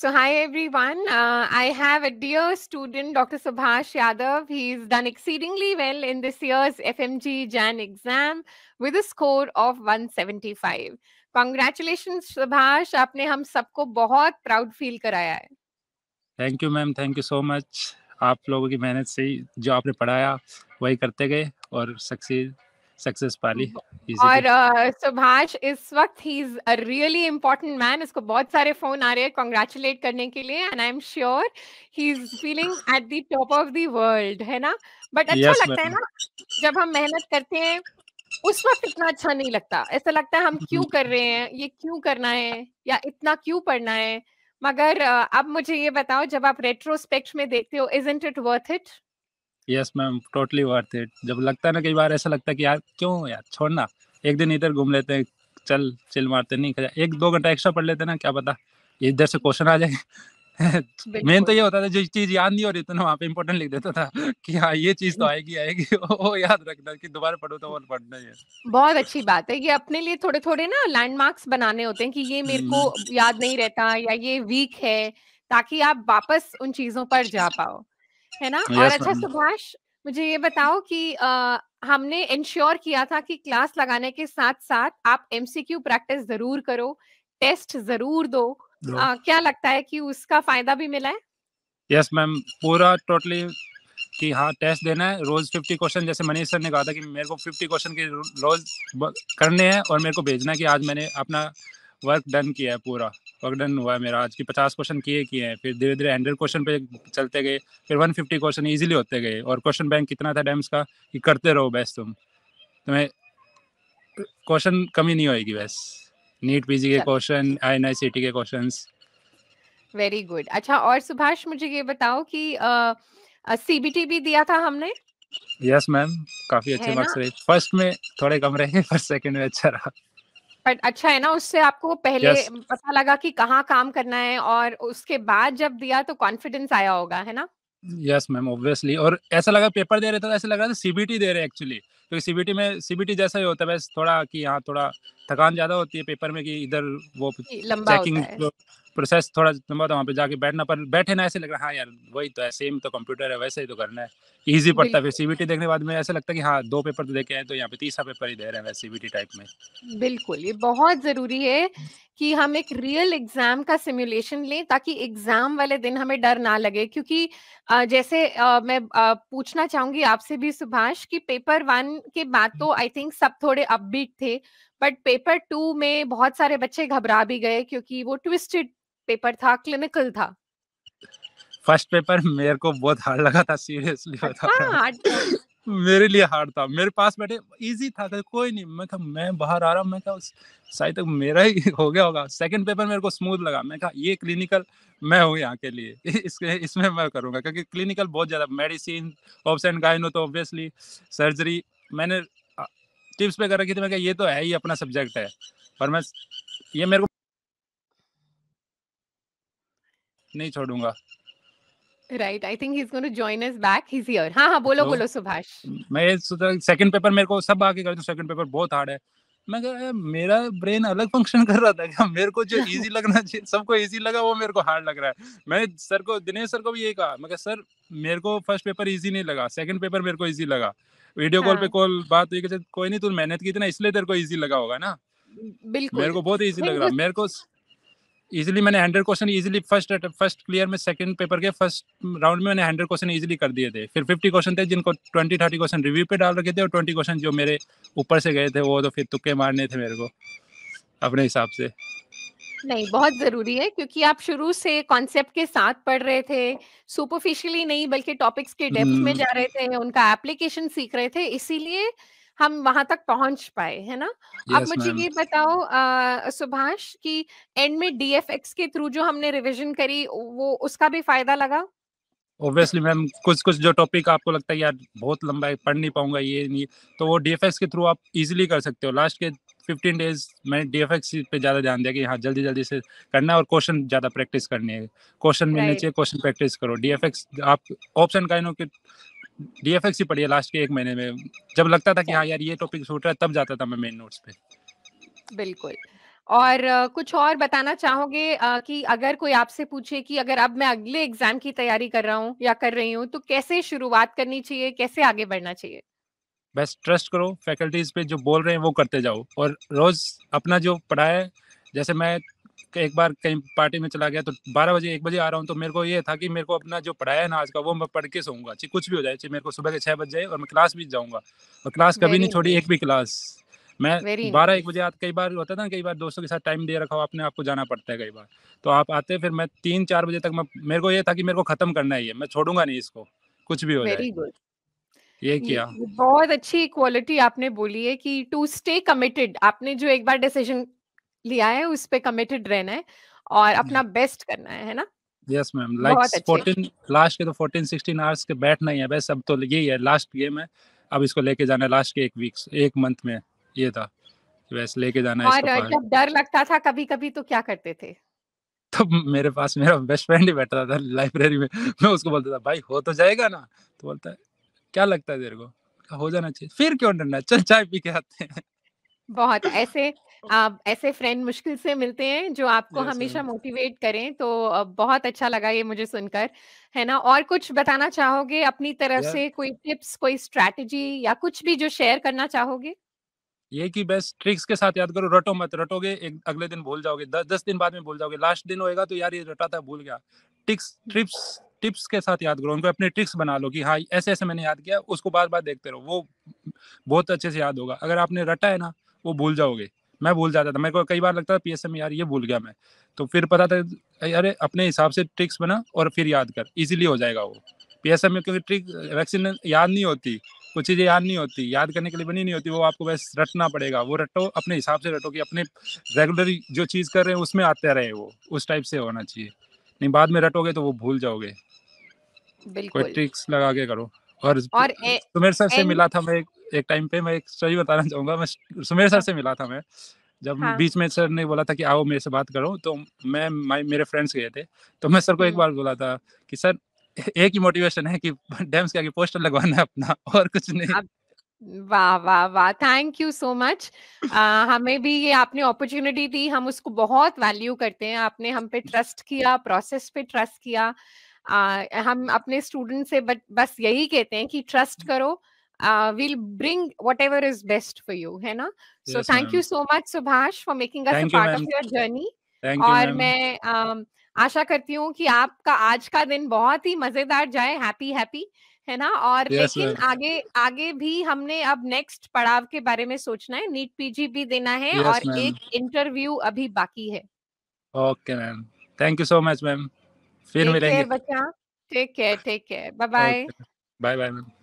So, hi everyone. Uh, I have a dear student, Dr. Subhash Yadav. He's done exceedingly well in this year's FMG Jan exam with a score of 175. Congratulations, Subhash. आपने हम सबको बहुत proud feel कराया है. Thank you, ma'am. Thank you so much. आप लोगों की मेहनत से जो आपने पढ़ाया वही करते गए और सक्सेस सक्सेस पा ली और सुभाष इस वक्त he is a really important man इसको बहुत सारे फोन आ रहे हैं कांग्रेचुलेट करने के लिए and I am sure he is feeling at the top of the world है ना बट अच्छा yes, लगता है ना जब हम मेहनत करते हैं उस वक्त इतना अच्छा नहीं लगता ऐसा लगता है हम क्यों कर रहे हैं ये क्यों करना है या इतना क्यों पढ़ना है मगर अब मुझे ये बताओ जब आप रेट्रोस्पेक्ट में देखते हो isn't it worth it yes ma'am totally worth it जब लगता है ना कई बार ऐसा लगता है कि यार क्यों यार छोड़ना एक दिन इधर घूम लेते हैं चल चिल मारते नहीं एक दो घंटा एक्स्ट्रा पढ़ लेते ना क्या पता इधर से क्वेश्चन आ जाए मेन तो ये होता था जो चीज याद नहीं हो रही तो ना वहाँ पे इम्पोर्टेंट लिख देता था कि हाँ ये चीज तो आएगी आएगी वो याद रखना कि दोबारा पढ़ो तो और पढ़ना है बहुत अच्छी बात है ये अपने लिए थोड़े थोड़े ना लैंडमार्क्स बनाने होते हैं कि ये मेरे को हम्म। याद नहीं रहता या ये वीक है ताकि आप वापस उन चीजों पर जा पाओ है ना yes, और अच्छा सुभाष मुझे ये बताओ कि आ, हमने इंश्योर किया था कि क्लास लगाने के साथ साथ आप एमसीक्यू प्रैक्टिस जरूर करो टेस्ट जरूर दो आ, क्या लगता है कि उसका फायदा भी मिला है यस yes, मैम पूरा टोटली कि हाँ टेस्ट देना है रोज फिफ्टी क्वेश्चन जैसे मनीष सर ने कहा था कि मेरे को फिफ्टी क्वेश्चन के रोज करने हैं और मेरे को भेजना है कि आज मैंने अपना वर्क डन किया है पूरा वर्क डन हुआ है मेरा आज की पचास क्वेश्चन किए किए हैं फिर धीरे धीरे हंड्रेड क्वेश्चन पे चलते गए फिर वन फिफ्टी क्वेश्चन ईजिली होते गए और क्वेश्चन बैंक कितना था डैम्स का कि करते रहो बेस्ट तुम तुम्हें क्वेश्चन कमी नहीं होगी बस नीट पीजी के क्वेश्चन आईएनआईसीटी के क्वेश्चंस वेरी गुड अच्छा और सुभाष मुझे ये बताओ कि सीबीटी भी दिया था हमने यस yes, मैम काफी अच्छे मार्क्स रहे फर्स्ट में थोड़े कम रहे पर सेकंड में अच्छा रहा बट अच्छा है ना उससे आपको पहले yes. पता लगा कि कहाँ काम करना है और उसके बाद जब दिया तो कॉन्फिडेंस आया होगा है ना यस मैम ऑब्वियसली और ऐसा लगा पेपर दे रहे थे तो ऐसा लग रहा था सीबीटी दे रहे एक्चुअली क्योंकि सीबीटी में सीबीटी जैसा ही होता है बस थोड़ा कि यहाँ थोड़ा थकान ज्यादा होती है पेपर में कि इधर वो चेकिंग प्रोसेस थोड़ा लंबा था वहाँ पे जाके बैठना पर बैठे ना ऐसे लग रहा हाँ यार वही तो है सेम तो कंप्यूटर है वैसे ही तो करना है ईजी पड़ता है फिर सीबीटी देखने के बाद में ऐसा लगता है कि हाँ दो पेपर तो देखे हैं तो यहाँ पे तीसरा पेपर ही दे रहे हैं सीबीटी टाइप में बिल्कुल ये बहुत जरूरी है कि हम एक रियल एग्जाम का सिमुलेशन लें ताकि एग्जाम वाले दिन हमें डर ना लगे क्योंकि जैसे मैं पूछना चाहूंगी आपसे भी सुभाष कि पेपर वन के बाद तो आई थिंक सब थोड़े अपबीट थे बट पेपर टू में बहुत सारे बच्चे घबरा भी गए क्योंकि वो ट्विस्टेड पेपर था क्लिनिकल था फर्स्ट पेपर मेरे को बहुत हार्ड लगा था सीरियसली हाँ, मेरे लिए हार्ड था मेरे पास बैठे इजी था, था कोई नहीं मैं कहा मैं बाहर आ रहा मैं कहा शायद तक मेरा ही हो गया होगा सेकंड पेपर मेरे को स्मूथ लगा मैं कहा ये क्लिनिकल मैं हूँ यहाँ के लिए इसके इसमें मैं करूँगा क्योंकि क्लिनिकल बहुत ज़्यादा मेडिसिन ऑप्शन गायनो तो ऑब्वियसली सर्जरी मैंने टिप्स पे कर रखी थी मैं कहा ये तो है ही अपना सब्जेक्ट है पर मैं ये मेरे को नहीं छोड़ूंगा right I think he is to join us back he is here हां हां बोलो so, तो बोलो सुभाष मैं सेकंड पेपर मेरे को सब आके कर दो सेकंड पेपर बहुत हार्ड है मैं कह मेरा ब्रेन अलग फंक्शन कर रहा था क्या मेरे को जो इजी लगना चाहिए सबको इजी लगा वो मेरे को हार्ड लग रहा है मैं सर को दिनेश सर को भी यही कहा मैं कहा सर मेरे को फर्स्ट पेपर इजी नहीं लगा सेकंड पेपर मेरे को इजी लगा वीडियो कॉल हाँ. पे कॉल बात हुई कोई नहीं तू मेहनत की थी ना इसलिए तेरे को इजी लगा होगा ना बिल्कुल मेरे को बहुत इजी लग रहा मेरे को इजिली मैंने hundred question easily first first clear में सेकंड पेपर के फर्स्ट राउंड में मैंने हंड्रेड क्वेश्चन इजिली कर दिए थे फिर फिफ्टी क्वेश्चन थे जिनको ट्वेंटी थर्टी क्वेश्चन रिव्यू पे डाल रखे थे और ट्वेंटी क्वेश्चन जो मेरे ऊपर से गए थे वो तो फिर तुक्के मारने थे मेरे को अपने हिसाब से नहीं बहुत जरूरी है क्योंकि आप शुरू से कॉन्सेप्ट के साथ पढ़ रहे थे सुपरफिशियली नहीं बल्कि टॉपिक्स के डेप्थ में हम्म। जा रहे थे उनका एप्लीकेशन सीख रहे थे इसीलिए हम वहां तक पहुंच पाए है ना yes, आप मुझे ये बताओ सुभाष कि एंड में डीएफएक्स के थ्रू जो हमने रिवीजन करी वो उसका भी फायदा लगा ऑब्वियसली मैम कुछ कुछ जो टॉपिक आपको लगता है यार बहुत लंबा है पढ़ नहीं पाऊंगा ये नहीं तो वो डी के थ्रू आप इजीली कर सकते हो लास्ट के फिफ्टीन डेज मैंने डी एफ एक्स पे ज़्यादा ध्यान दिया कि हाँ जल्दी जल्दी से करना है और क्वेश्चन ज़्यादा प्रैक्टिस करनी है क्वेश्चन मिलने चाहिए क्वेश्चन प्रैक्टिस करो डी एफ एक्स आप ऑप्शन का इनो डीएफएक्स ही पढ़ी है लास्ट के एक महीने में जब लगता था कि हाँ यार ये टॉपिक सूट रहा है तब जाता था मैं मेन नोट्स पे बिल्कुल और कुछ और बताना चाहोगे कि अगर कोई आपसे पूछे कि अगर अब मैं अगले एग्जाम की तैयारी कर रहा हूँ या कर रही हूँ तो कैसे शुरुआत करनी चाहिए कैसे आगे बढ़ना चाहिए बस ट्रस्ट करो फैकल्टीज पे जो बोल रहे हैं वो करते जाओ और रोज अपना जो पढ़ाया जैसे मैं एक बार कहीं पार्टी में चला गया तो बारह बजे एक बजे आ रहा हूँ तो मेरे को ये था कि मेरे को अपना जो पढ़ाया है ना आज का वो मैं पढ़ के सोऊंगा चाहे कुछ भी हो जाए चाहे मेरे को सुबह के छह बज जाए और मैं क्लास भी जाऊँगा और क्लास कभी नहीं छोड़ी एक भी क्लास मैं बारह एक बजे कई बार होता था ना कई बार दोस्तों के साथ टाइम दे रखा हो आपने आपको जाना पड़ता है कई बार तो आप आते फिर मैं तीन चार बजे तक मैं मेरे को ये था कि मेरे को खत्म करना ही है मैं छोड़ूंगा नहीं इसको कुछ भी हो जाए ये किया बहुत अच्छी क्वालिटी आपने बोली है कि टू स्टे कमिटेड आपने जो एक बार डिसीजन लिया है उस पर कमिटेड रहना है और अपना बेस्ट करना है है ना यस मैम लाइक 14 लास्ट के तो 14 16 आवर्स के बैठना ही है बस अब तो यही है लास्ट गेम है अब इसको लेके जाना है लास्ट के एक वीक एक मंथ में ये था बस लेके जाना है और जब डर लगता था कभी कभी तो क्या करते थे तो मेरे पास मेरा बेस्ट फ्रेंड ही बैठा था लाइब्रेरी में मैं उसको बोलता था भाई हो तो जाएगा ना तो बोलता है क्या लगता है तेरे को हो जाना चाहिए फिर क्यों डरना चल चाय पी के आते हैं बहुत ऐसे आप ऐसे फ्रेंड मुश्किल से मिलते हैं जो आपको हमेशा मोटिवेट करें तो बहुत अच्छा लगा ये मुझे सुनकर है ना और कुछ बताना चाहोगे अपनी तरफ से कोई टिप्स कोई स्ट्रेटेजी या कुछ भी जो शेयर करना चाहोगे ये कि बस ट्रिक्स के साथ याद करो रटो मत रटोगे एक अगले दिन भूल जाओगे दस दस दिन बाद में भूल जाओगे लास्ट दिन होएगा तो यार ये रटा था भूल गया टिक्स हम्म। ट्रिप्स टिप्स के साथ याद करो उनको अपने ट्रिक्स बना लो कि हाँ ऐसे ऐसे मैंने याद किया उसको बार बार देखते रहो वो बहुत अच्छे से याद होगा अगर आपने रटा है ना वो भूल जाओगे मैं भूल जाता था मेरे को कई बार लगता था पीएसएम यार ये भूल गया मैं तो फिर पता था अरे अपने हिसाब से ट्रिक्स बना और फिर याद कर ईजिली हो जाएगा वो पी एम में क्योंकि ट्रिक वैक्सीन याद नहीं होती कुछ चीज़ें याद नहीं होती याद करने के लिए बनी नहीं होती वो आपको बस रटना पड़ेगा वो रटो अपने हिसाब से रटो कि अपने रेगुलर जो चीज़ कर रहे हैं उसमें आते रहे वो उस टाइप से होना चाहिए नहीं बाद में रटोगे तो वो भूल जाओगे कोई ट्रिक्स लगा के करो और, और ए, तो मेरे सर से मिला था मैं एक टाइम पे मैं एक स्टोरी बताना चाहूंगा मैं सुमेर सर से मिला था मैं जब हाँ. बीच में सर ने बोला था कि आओ मेरे से बात करो तो मैं माई मेरे फ्रेंड्स गए थे तो मैं सर को एक हम्म। बार बोला था कि सर एक ही मोटिवेशन है कि डैम्स के आगे पोस्टर लगवाना है अपना और कुछ नहीं वाह वाह वाह थैंक यू सो मच हमें भी ये आपने अपॉर्चुनिटी दी हम उसको बहुत वैल्यू करते हैं आपने हम पे ट्रस्ट किया प्रोसेस पे ट्रस्ट किया uh, हम अपने स्टूडेंट से बस यही कहते हैं कि ट्रस्ट करो uh, we'll bring whatever is best for you hai na so yes, thank you so much Subhash for making us thank a part you, of your journey Thank और you, मैं um, आशा करती हूँ कि आपका आज का दिन बहुत ही मजेदार जाए हैप्पी हैप्पी है ना और yes, लेकिन ma'am. आगे आगे भी हमने अब नेक्स्ट पड़ाव के बारे में सोचना है नीट पीजी भी देना है yes, और ma'am. एक इंटरव्यू अभी बाकी है okay ma'am thank you so much ma'am फिर मिलेंगे बच्चा take care take care bye bye bye bye ma'am